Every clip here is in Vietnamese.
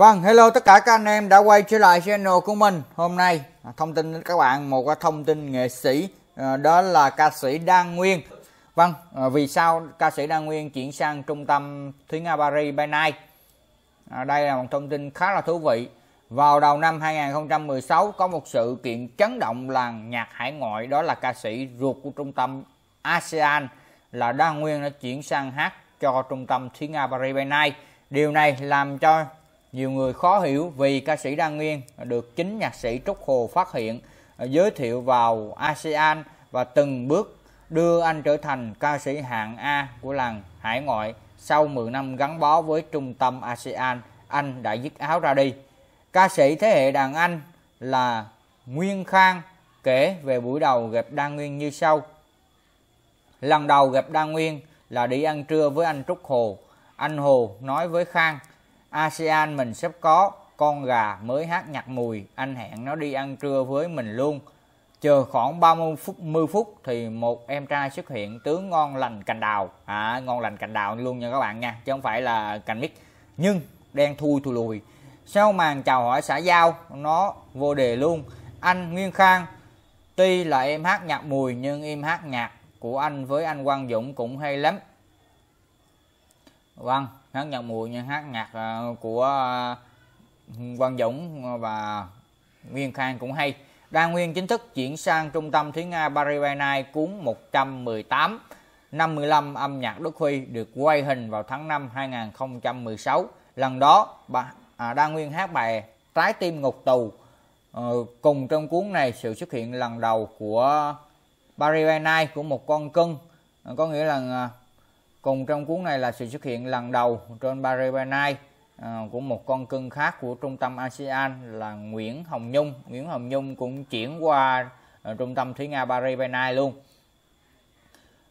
Vâng, hello tất cả các anh em đã quay trở lại channel của mình Hôm nay à, thông tin đến các bạn một thông tin nghệ sĩ à, Đó là ca sĩ Đan Nguyên Vâng, à, vì sao ca sĩ Đan Nguyên chuyển sang trung tâm Thúy Nga Paris by night Đây là một thông tin khá là thú vị Vào đầu năm 2016 có một sự kiện chấn động làng nhạc hải ngoại Đó là ca sĩ ruột của trung tâm ASEAN Là Đan Nguyên đã chuyển sang hát cho trung tâm Thúy Nga Paris by night Điều này làm cho nhiều người khó hiểu vì ca sĩ Đan Nguyên được chính nhạc sĩ Trúc Hồ phát hiện, à, giới thiệu vào ASEAN và từng bước đưa anh trở thành ca sĩ hạng A của làng hải ngoại. Sau 10 năm gắn bó với trung tâm ASEAN, anh đã dứt áo ra đi. Ca sĩ thế hệ đàn anh là Nguyên Khang kể về buổi đầu gặp Đan Nguyên như sau. Lần đầu gặp Đan Nguyên là đi ăn trưa với anh Trúc Hồ. Anh Hồ nói với Khang – ASEAN mình sắp có con gà mới hát nhặt mùi anh hẹn nó đi ăn trưa với mình luôn chờ khoảng 30 phút 10 phút thì một em trai xuất hiện tướng ngon lành cành đào à, ngon lành cành đào luôn nha các bạn nha chứ không phải là cành mít nhưng đen thui thui lùi sau màn chào hỏi xã giao nó vô đề luôn anh Nguyên Khang tuy là em hát nhạc mùi nhưng em hát nhạc của anh với anh Quang Dũng cũng hay lắm vâng hát nhạc mùi như hát nhạc à, của à, Quang Dũng và Nguyên Khang cũng hay. Đa Nguyên chính thức chuyển sang trung tâm Thúy Nga Paris by Night cuốn 118 năm 15 âm nhạc Đức Huy được quay hình vào tháng 5 2016. Lần đó bà à, Đa Nguyên hát bài Trái tim ngục tù. Ờ, cùng trong cuốn này sự xuất hiện lần đầu của Paris by của một con cưng có nghĩa là Cùng trong cuốn này là sự xuất hiện lần đầu trên Barry ờ, của một con cưng khác của trung tâm ASEAN là Nguyễn Hồng Nhung. Nguyễn Hồng Nhung cũng chuyển qua ờ, trung tâm Thúy Nga Barry luôn.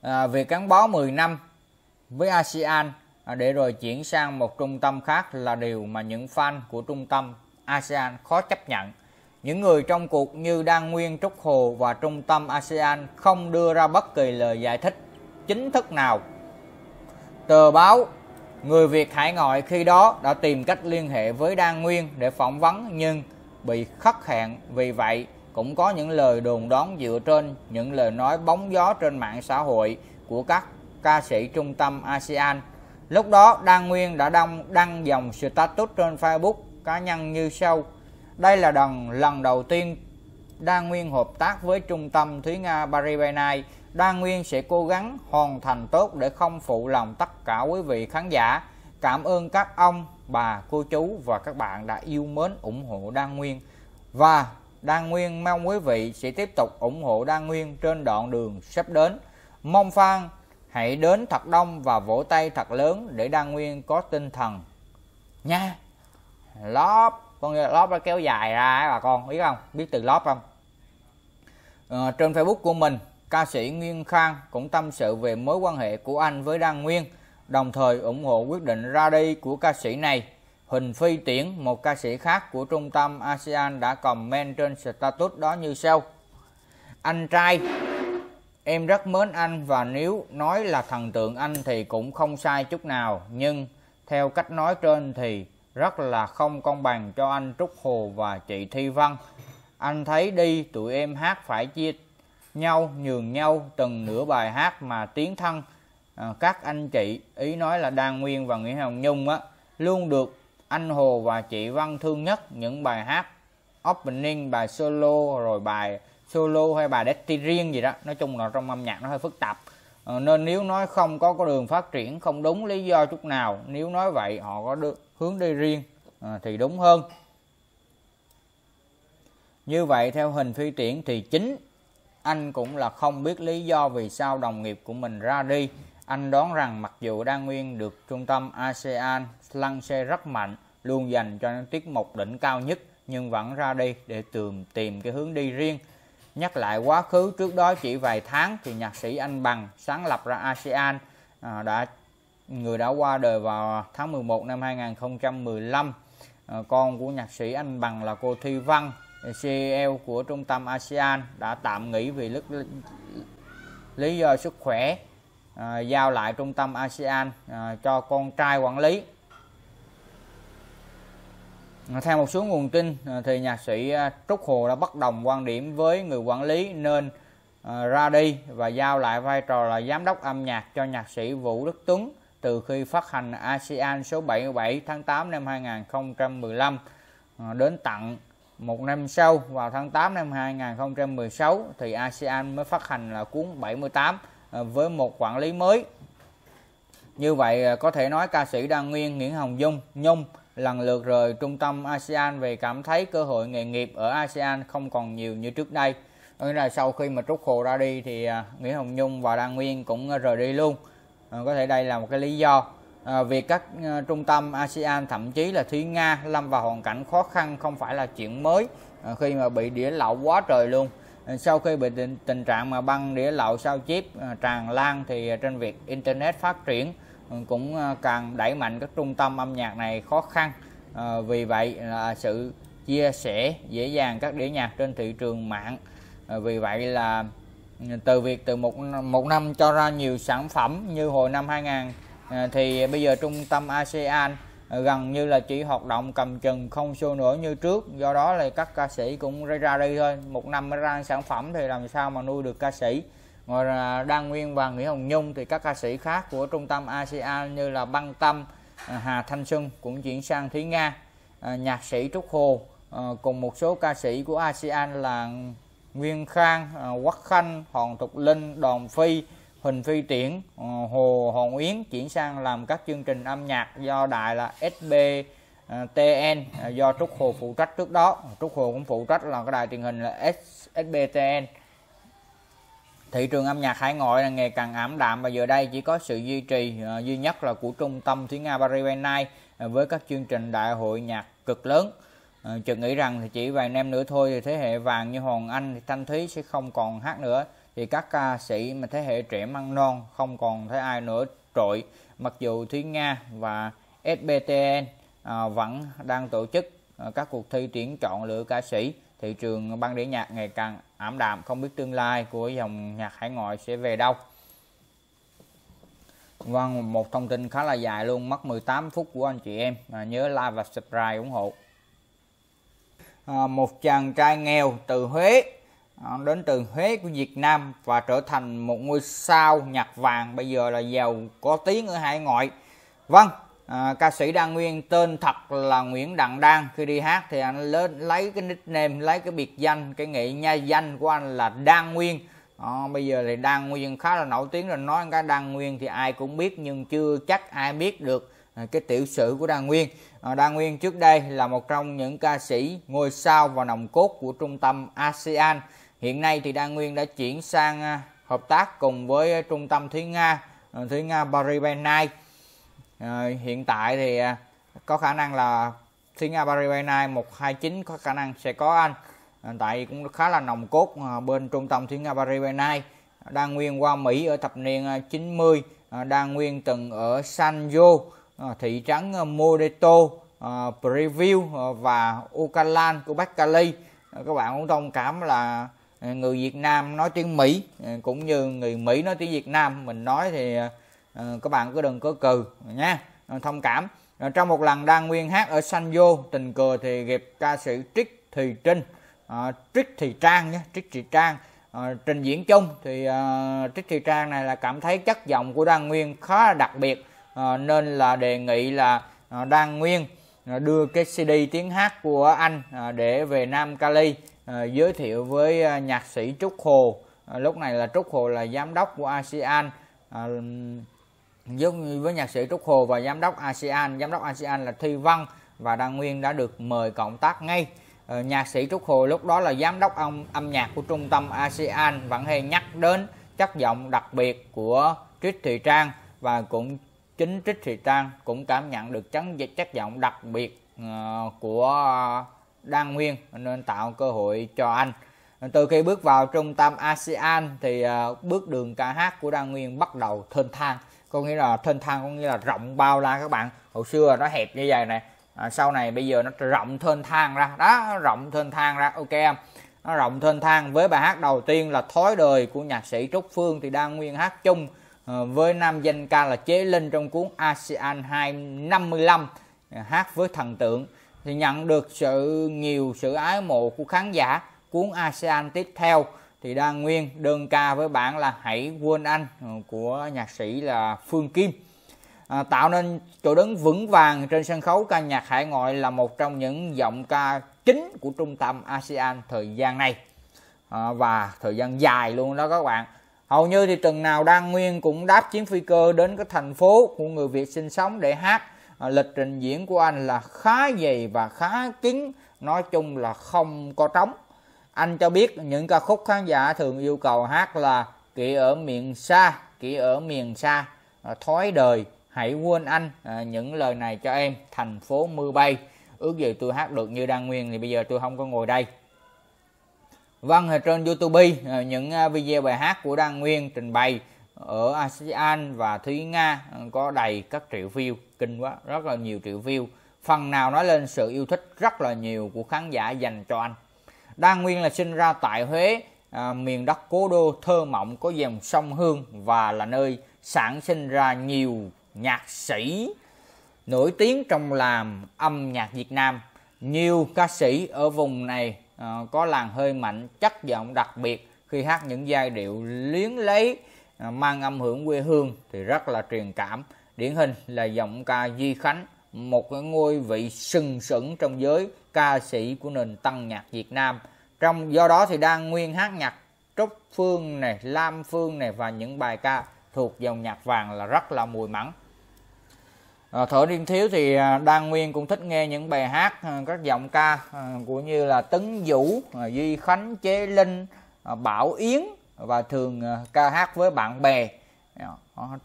À, việc gắn bó 10 năm với ASEAN để rồi chuyển sang một trung tâm khác là điều mà những fan của trung tâm ASEAN khó chấp nhận. Những người trong cuộc như Đan Nguyên Trúc Hồ và trung tâm ASEAN không đưa ra bất kỳ lời giải thích chính thức nào Tờ báo Người Việt hải ngoại khi đó đã tìm cách liên hệ với Đan Nguyên để phỏng vấn nhưng bị khắc hạn. Vì vậy, cũng có những lời đồn đón dựa trên những lời nói bóng gió trên mạng xã hội của các ca sĩ trung tâm ASEAN. Lúc đó, Đan Nguyên đã đăng, đăng dòng status trên Facebook cá nhân như sau. Đây là lần, lần đầu tiên Đan Nguyên hợp tác với trung tâm Thúy Nga Paris by Night Đoan Nguyên sẽ cố gắng hoàn thành tốt để không phụ lòng tất cả quý vị khán giả. Cảm ơn các ông, bà, cô chú và các bạn đã yêu mến ủng hộ Đoan Nguyên. Và Đan Nguyên mong quý vị sẽ tiếp tục ủng hộ Đan Nguyên trên đoạn đường sắp đến. Mong phan hãy đến thật đông và vỗ tay thật lớn để Đan Nguyên có tinh thần nha. Lóp, con nghe lóp nó kéo dài ra bà con biết không? Biết từ lóp không? Ờ, trên Facebook của mình ca sĩ Nguyên Khang cũng tâm sự về mối quan hệ của anh với Đan Nguyên, đồng thời ủng hộ quyết định ra đi của ca sĩ này. Huỳnh Phi Tiễn, một ca sĩ khác của trung tâm ASEAN đã comment trên status đó như sau. Anh trai, em rất mến anh và nếu nói là thần tượng anh thì cũng không sai chút nào, nhưng theo cách nói trên thì rất là không công bằng cho anh Trúc Hồ và chị Thi Văn. Anh thấy đi tụi em hát phải chia nhau nhường nhau từng nửa bài hát mà tiến thân à, các anh chị ý nói là Đan Nguyên và Nguyễn Hồng Nhung á luôn được anh Hồ và chị Văn thương nhất những bài hát opening bài solo rồi bài solo hay bài detti riêng gì đó nói chung là trong âm nhạc nó hơi phức tạp à, nên nếu nói không có con đường phát triển không đúng lý do chút nào nếu nói vậy họ có được hướng đi riêng à, thì đúng hơn như vậy theo hình phi tiễn thì chính anh cũng là không biết lý do vì sao đồng nghiệp của mình ra đi. Anh đoán rằng mặc dù đa nguyên được trung tâm ASEAN lăn xe rất mạnh, luôn dành cho những tiết mục đỉnh cao nhất nhưng vẫn ra đi để tìm tìm cái hướng đi riêng. Nhắc lại quá khứ trước đó chỉ vài tháng thì nhạc sĩ Anh Bằng sáng lập ra ASEAN à, đã người đã qua đời vào tháng 11 năm 2015. À, con của nhạc sĩ Anh Bằng là cô Thi Văn CEO của trung tâm ASEAN đã tạm nghỉ vì lý, lý do sức khỏe à, giao lại trung tâm ASEAN à, cho con trai quản lý theo một số nguồn tin à, thì nhạc sĩ à, Trúc Hồ đã bất đồng quan điểm với người quản lý nên à, ra đi và giao lại vai trò là giám đốc âm nhạc cho nhạc sĩ Vũ Đức Tuấn từ khi phát hành ASEAN số 77 tháng 8 năm 2015 đến tặng một năm sau vào tháng 8 năm 2016 thì ASEAN mới phát hành là cuốn 78 à, với một quản lý mới. Như vậy à, có thể nói ca sĩ Đan Nguyên, Nguyễn Hồng Dung, Nhung lần lượt rời trung tâm ASEAN về cảm thấy cơ hội nghề nghiệp ở ASEAN không còn nhiều như trước đây. Nghĩa là sau khi mà Trúc Hồ ra đi thì à, Nguyễn Hồng Nhung và Đan Nguyên cũng rời đi luôn. Có thể đây là một cái lý do À, việc các à, trung tâm ASEAN thậm chí là Thúy Nga lâm vào hoàn cảnh khó khăn không phải là chuyện mới à, khi mà bị đĩa lậu quá trời luôn sau khi bị tình, tình trạng mà băng đĩa lậu sao chip tràn lan thì trên việc internet phát triển cũng càng đẩy mạnh các trung tâm âm nhạc này khó khăn vì vậy là sự chia sẻ dễ dàng các đĩa nhạc trên thị trường mạng vì vậy là ừ, từ việc từ một một năm cho ra nhiều sản phẩm như hồi năm 2000 À, thì bây giờ trung tâm ASEAN à, gần như là chỉ hoạt động cầm chừng không show nữa như trước do đó là các ca sĩ cũng ra đi thôi một năm mới ra sản phẩm thì làm sao mà nuôi được ca sĩ ngoài là Đan Nguyên và Nguyễn Hồng Nhung thì các ca sĩ khác của trung tâm ASEAN như là Băng Tâm à, Hà Thanh Xuân cũng chuyển sang Thúy Nga nhạc sĩ Trúc Hồ cùng một số ca sĩ của ASEAN là Nguyên Khang, Quốc Khanh, Hoàng Thục Linh, Đoàn Phi Huỳnh Phi Triển, ờ, Hồ Hồng Yến chuyển sang làm các chương trình âm nhạc do đại là SBTN ờ, do Trúc Hồ phụ trách trước đó. Trúc Hồ cũng phụ trách là cái đài truyền hình là SBTN. Thị trường âm nhạc hải ngoại là ngày càng ảm đạm và giờ đây chỉ có sự duy trì ờ, duy nhất là của trung tâm Thúy Nga Paris by Night với các chương trình đại hội nhạc cực lớn. Chợt nghĩ rằng thì chỉ vài năm nữa thôi thì thế hệ vàng như Hoàng Anh, Thanh Thúy sẽ không còn hát nữa thì các ca à, sĩ mà thế hệ trẻ măng non không còn thấy ai nữa trội mặc dù Thúy Nga và SBTN à, vẫn đang tổ chức à, các cuộc thi tuyển chọn lựa ca sĩ thị trường băng đĩa nhạc ngày càng ảm đạm không biết tương lai của dòng nhạc hải ngoại sẽ về đâu Vâng, một thông tin khá là dài luôn, mất 18 phút của anh chị em. À, nhớ like và subscribe ủng hộ. À, một chàng trai nghèo từ Huế đến từ Huế của Việt Nam và trở thành một ngôi sao nhạc vàng bây giờ là giàu có tiếng ở hải ngoại vâng à, ca sĩ đa nguyên tên thật là Nguyễn Đặng Đan khi đi hát thì anh lên lấy cái nickname lấy cái biệt danh cái nghệ nha danh của anh là Đan Nguyên à, bây giờ thì Đan Nguyên khá là nổi tiếng rồi nói cái Đan Nguyên thì ai cũng biết nhưng chưa chắc ai biết được à, cái tiểu sử của Đa Nguyên. À, đa Nguyên trước đây là một trong những ca sĩ ngôi sao và nòng cốt của trung tâm ASEAN Hiện nay thì Đa Nguyên đã chuyển sang à, hợp tác cùng với à, trung tâm Thúy Nga, à, Thúy Nga Paris by Night. Hiện tại thì có khả năng là Thúy Nga Paris by Night 129 có khả năng sẽ có anh. Tại cũng khá là nồng cốt bên trung tâm Thúy Nga Paris by Night. Đa Nguyên qua Mỹ ở thập niên 90, Đa Nguyên từng ở San Jo thị trấn Modeto, Preview và Ucalan của Bắc Cali. Các bạn cũng thông cảm là À, người Việt Nam nói tiếng Mỹ à, cũng như người Mỹ nói tiếng Việt Nam mình nói thì à, các bạn cứ đừng có cừ nha thông cảm trong một lần đang nguyên hát ở San Jo tình cờ thì gặp ca sĩ Trích Thùy Trinh Trích Thùy Trang nhé Trích Thùy Trang trình diễn chung thì Trích Thùy Trang này là cảm thấy chất giọng của Đan Nguyên khá là đặc biệt nên là đề nghị là à, Đan Nguyên đưa cái CD tiếng hát của anh để về Nam Cali Ờ, giới thiệu với à, nhạc sĩ Trúc Hồ ờ, lúc này là Trúc Hồ là giám đốc của ASEAN ờ, giống với nhạc sĩ Trúc Hồ và giám đốc ASEAN giám đốc ASEAN là Thi Văn và Đăng Nguyên đã được mời cộng tác ngay nhạc sĩ Trúc Hồ lúc đó là giám đốc âm, âm nhạc của trung tâm ASEAN vẫn hay nhắc đến chất giọng đặc biệt của Trích Thị Trang và cũng chính Trích Thị Trang cũng cảm nhận được chất giọng đặc biệt của đang nguyên nên tạo cơ hội cho anh. Từ khi bước vào trung tâm ASEAN thì à, bước đường ca hát của Đan Nguyên bắt đầu thênh thang. Có nghĩa là thênh thang có nghĩa là rộng bao la các bạn. Hồi xưa nó hẹp như vậy này. À, sau này bây giờ nó rộng thênh thang ra. Đó, rộng thênh thang ra. Ok không? Nó rộng thênh thang với bài hát đầu tiên là Thói đời của nhạc sĩ Trúc Phương thì Đan Nguyên hát chung à, với nam danh ca là Chế Linh trong cuốn ASEAN 255 à, hát với thần tượng thì nhận được sự nhiều sự ái mộ của khán giả cuốn ASEAN tiếp theo thì đang nguyên đơn ca với bạn là hãy quên anh ừ, của nhạc sĩ là Phương Kim à, tạo nên chỗ đứng vững vàng trên sân khấu ca nhạc hải ngoại là một trong những giọng ca chính của trung tâm ASEAN thời gian này à, và thời gian dài luôn đó các bạn hầu như thì tuần nào Đan Nguyên cũng đáp chuyến phi cơ đến các thành phố của người Việt sinh sống để hát À, lịch trình diễn của anh là khá dày và khá kín nói chung là không có trống anh cho biết những ca khúc khán giả thường yêu cầu hát là kỵ ở miền xa kỵ ở miền xa à, thói đời hãy quên anh à, những lời này cho em thành phố mưa bay ước gì tôi hát được như đăng nguyên thì bây giờ tôi không có ngồi đây vâng trên youtube những video bài hát của đăng nguyên trình bày ở ASEAN và Thúy Nga ừ, có đầy các triệu view kinh quá rất là nhiều triệu view phần nào nói lên sự yêu thích rất là nhiều của khán giả dành cho anh đa Nguyên là sinh ra tại Huế à, miền đất cố đô thơ mộng có dòng sông Hương và là nơi sản sinh ra nhiều nhạc sĩ nổi tiếng trong làm âm nhạc Việt Nam nhiều ca sĩ ở vùng này à, có làn hơi mạnh chất giọng đặc biệt khi hát những giai điệu luyến lấy À, mang âm hưởng quê hương thì rất là truyền cảm điển hình là giọng ca Di Khánh một cái ngôi vị sừng sững trong giới ca sĩ của nền tăng nhạc Việt Nam trong do đó thì đang nguyên hát nhạc Trúc Phương này Lam Phương này và những bài ca thuộc dòng nhạc vàng là rất là mùi mẫn À, thở điên thiếu thì à, Đang Nguyên cũng thích nghe những bài hát à, các giọng ca của như là Tấn Vũ, Duy Khánh, Chế Linh, Bảo Yến và thường ờ, ca hát với bạn bè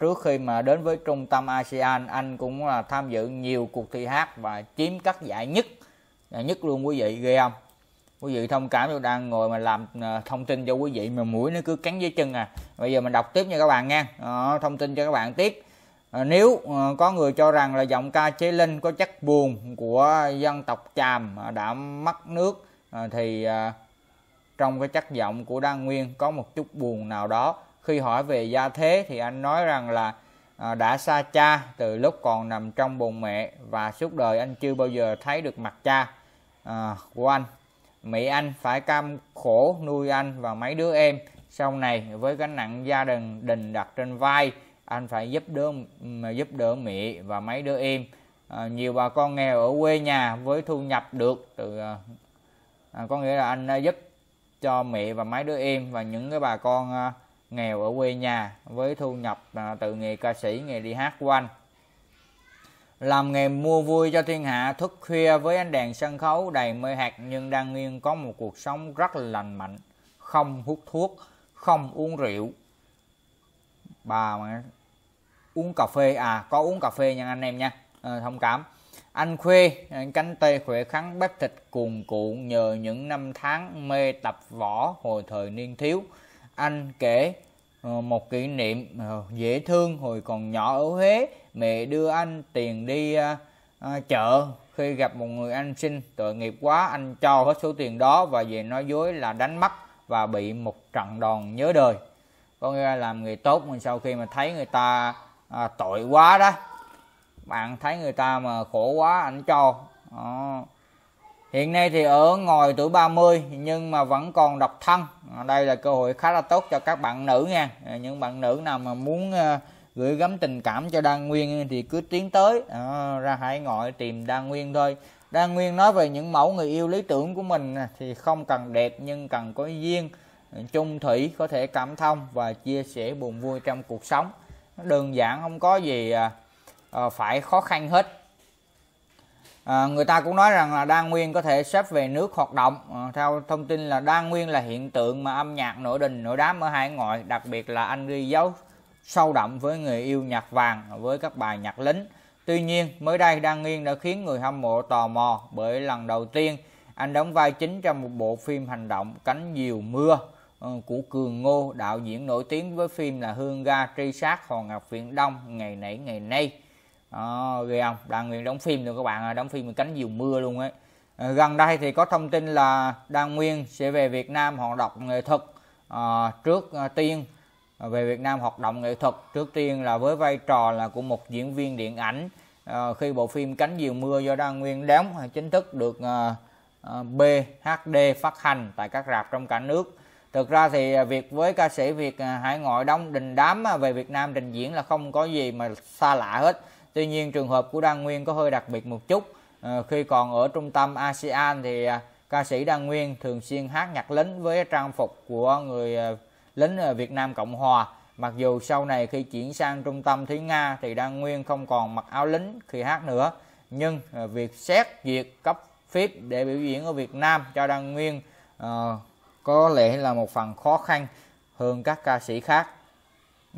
trước khi mà đến với trung tâm ASEAN anh cũng là ờ, tham dự nhiều cuộc thi hát và chiếm các giải nhất nhất luôn quý vị ghê không quý vị thông cảm tôi đang ngồi mà làm ờ, thông tin cho quý vị mà mũi nó cứ cắn dưới chân à bây giờ mình đọc tiếp nha các bạn nha thông tin cho các bạn tiếp nếu có người cho rằng là giọng ca chế linh có chất buồn của dân tộc chàm đã mất nước thì à, trong cái chất giọng của Đan Nguyên có một chút buồn nào đó. Khi hỏi về gia thế thì anh nói rằng là à, đã xa cha từ lúc còn nằm trong bụng mẹ và suốt đời anh chưa bao giờ thấy được mặt cha à, của anh. Mỹ Anh phải cam khổ nuôi anh và mấy đứa em. Sau này với gánh nặng gia đình đình đặt trên vai, anh phải giúp đỡ giúp đỡ mẹ và mấy đứa em. À, nhiều bà con nghèo ở quê nhà với thu nhập được từ à, à có nghĩa là anh giúp cho mẹ và mấy đứa em và những cái bà con à, nghèo ở quê nhà với thu nhập à, từ nghề ca sĩ, nghề đi hát của anh. Làm nghề mua vui cho thiên hạ thức khuya với ánh đèn sân khấu đầy mê hạt nhưng đang Nguyên có một cuộc sống rất lành mạnh, không hút thuốc, không uống rượu. Bà mà uống cà phê à có uống cà phê nha anh em nha, à, thông cảm anh Khuê, cánh tay khỏe khắn bắp thịt cuồn cuộn nhờ những năm tháng mê tập võ hồi thời niên thiếu. Anh kể ờ, một kỷ niệm ờ, dễ thương hồi còn nhỏ ở Huế, mẹ đưa anh tiền đi ờ, chợ khi gặp một người anh sinh tội nghiệp quá anh cho hết số tiền đó và về nói dối là đánh mất và bị một trận đòn nhớ đời có nghĩa là làm người tốt mà sau khi mà thấy người ta à, tội quá đó bạn thấy người ta mà khổ quá ảnh cho đó. hiện nay thì ở ngồi tuổi 30 nhưng mà vẫn còn độc thân đây là cơ hội khá là tốt cho các bạn nữ nha những bạn nữ nào mà muốn ờ, gửi gắm tình cảm cho đa nguyên thì cứ tiến tới à, ra hãy ngoại tìm đa nguyên thôi đa nguyên nói về những mẫu người yêu lý tưởng của mình thì không cần đẹp nhưng cần có duyên ờ, chung thủy có thể cảm thông và chia sẻ buồn vui trong cuộc sống đơn giản không có gì à, Ờ, phải khó khăn hết À, người ta cũng nói rằng là đa nguyên có thể xếp về nước hoạt động à, theo thông tin là đa nguyên là hiện tượng mà âm nhạc nổi đình nổi đám ở hải ngoại đặc biệt là anh ghi dấu sâu đậm với người yêu nhạc vàng với các bài nhạc lính tuy nhiên mới đây đa nguyên đã khiến người hâm mộ tò mò bởi lần đầu tiên anh đóng vai chính trong một bộ phim hành động cánh diều mưa của cường ngô đạo diễn nổi tiếng với phim là hương ga truy sát hòn ngọc viện đông ngày nãy ngày nay đó, ghê không đàn nguyên đóng phim rồi các bạn đóng phim cánh diều mưa luôn ấy ờ, gần đây thì có thông tin là Đang nguyên sẽ về việt nam hoạt động nghệ thuật à, trước ờ, tiên về việt nam hoạt động nghệ thuật trước tiên là với vai trò là của một diễn viên điện ảnh à, khi bộ phim cánh diều mưa do Đang nguyên đóng chính thức được à, bhd phát hành tại các rạp trong cả nước thực ra thì việc với ca sĩ việt hải ngoại đông đình đám về việt nam trình diễn là không có gì mà xa lạ hết Tuy nhiên trường hợp của Đăng Nguyên có hơi đặc biệt một chút. Ờ, khi còn ở trung tâm ASEAN thì à, ca sĩ Đăng Nguyên thường xuyên hát nhạc lính với trang phục của người à, lính à, Việt Nam Cộng Hòa. Mặc dù sau này khi chuyển sang trung tâm Thúy Nga thì Đăng Nguyên không còn mặc áo lính khi hát nữa. Nhưng à, việc xét duyệt cấp phép để biểu diễn ở Việt Nam cho Đăng Nguyên ờ, có lẽ là một phần khó khăn hơn các ca sĩ khác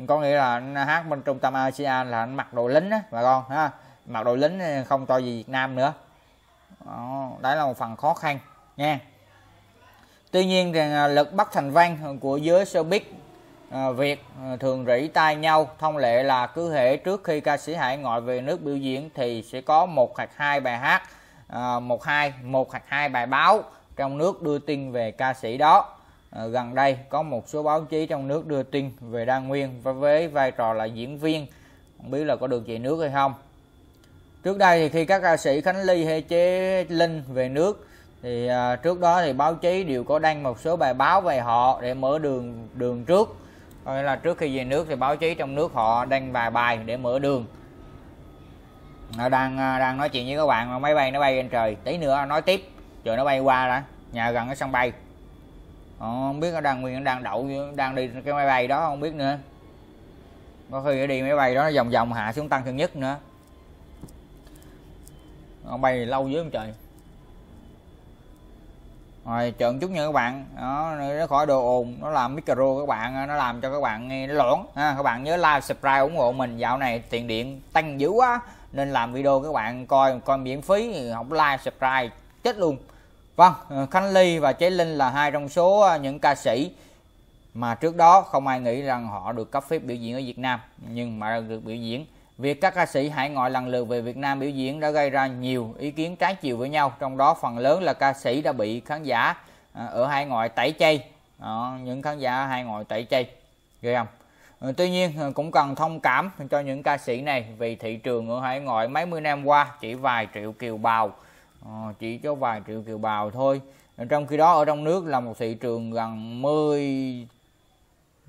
có nghĩa là anh hát bên trung tâm ASEAN là anh mặc đồ lính á bà con ha mặc đồ lính không cho gì Việt Nam nữa đó, đấy là một phần khó khăn nha tuy nhiên thì à, lực bất thành văn của giới showbiz à, Việt à, thường rỉ tai nhau thông lệ là cứ hệ trước khi ca sĩ hải ngoại về nước biểu diễn thì sẽ có một hoặc hai bài hát một hai một hoặc hai bài báo trong nước đưa tin về ca sĩ đó Ờ, gần đây có một số báo chí trong nước đưa tin về Đan Nguyên và với vai trò là diễn viên không biết là có được về nước hay không trước đây thì khi các ca sĩ Khánh Ly hay Chế Linh về nước thì à, trước đó thì báo chí đều có đăng một số bài báo về họ để mở đường đường trước có là trước khi về nước thì báo chí trong nước họ đăng vài bài để mở đường đang à, đang nói chuyện với các bạn mà máy bay nó bay lên trời tí nữa nói tiếp rồi nó bay qua đã nhà gần cái sân bay Ờ, không biết nó đang nguyên đang đậu đang đi cái máy bay đó không biết nữa có khi nó đi máy bay đó nó vòng vòng hạ xuống tăng thân nhất nữa nó bay lâu dưới không trời rồi trộn chút nha các bạn đó, nó khỏi đồ ồn nó làm micro các bạn nó làm cho các bạn nghe loãng ha các bạn nhớ like subscribe ủng hộ mình dạo này tiền điện tăng dữ quá nên làm video các bạn coi coi miễn phí không like subscribe chết luôn Vâng, ờ, Khánh Ly và Chế Linh là hai trong số ờ, những ca sĩ mà trước đó không ai nghĩ rằng họ được cấp phép biểu diễn ở Việt Nam nhưng mà được biểu diễn. Việc các ca sĩ hải ngoại lần lượt về Việt Nam biểu diễn đã gây ra nhiều ý kiến trái chiều với nhau, trong đó phần lớn là ca sĩ đã bị khán giả ờ, ở hải ngoại tẩy chay, à, những khán giả hải ngoại tẩy chay, ghê không? Tuy nhiên cũng cần thông cảm cho những ca sĩ này vì thị trường ở hải ngoại mấy mươi năm qua chỉ vài triệu kiều bào Ờ, chỉ cho vài triệu kiều bào thôi trong khi đó ở trong nước là một thị trường gần 10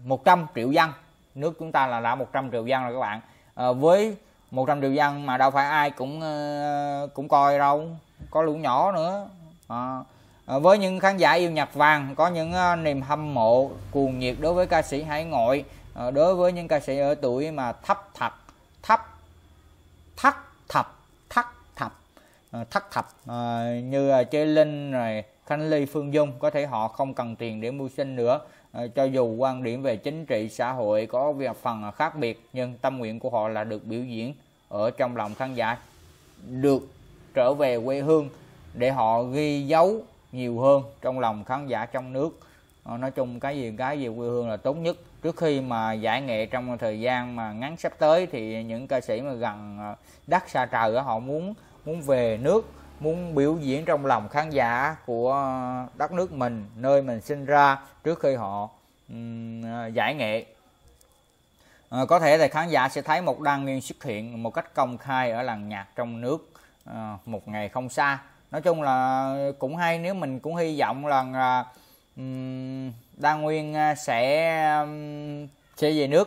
100 triệu dân nước chúng ta là đã 100 triệu dân rồi các bạn à, với 100 triệu dân mà đâu phải ai cũng ờ, cũng coi đâu có lũ nhỏ nữa à, với những khán giả yêu nhạc vàng có những niềm hâm mộ cuồng nhiệt đối với ca sĩ hải ngoại đối với những ca sĩ ở tuổi mà thấp thật thấp thắt thật Ờ, thất thập ờ, như ờ, Chê Linh rồi Khánh Ly Phương Dung có thể họ không cần tiền để mưu sinh nữa cho dù quan điểm về chính trị xã hội có việc phần khác biệt nhưng tâm nguyện của họ là được biểu diễn ở trong lòng khán giả được trở về quê hương để họ ghi dấu nhiều hơn trong lòng khán giả trong nước nói chung cái gì cái gì quê hương là tốt nhất trước khi mà giải nghệ trong thời gian mà ngắn sắp tới thì những ca sĩ mà gần đất xa trời họ muốn muốn về nước muốn biểu diễn trong lòng khán giả của đất nước mình nơi mình sinh ra trước khi họ um, giải nghệ à, có thể là khán giả sẽ thấy một đan nguyên xuất hiện một cách công khai ở làng nhạc trong nước à, một ngày không xa nói chung là cũng hay nếu mình cũng hy vọng là um, à, đan nguyên à, sẽ sẽ về nước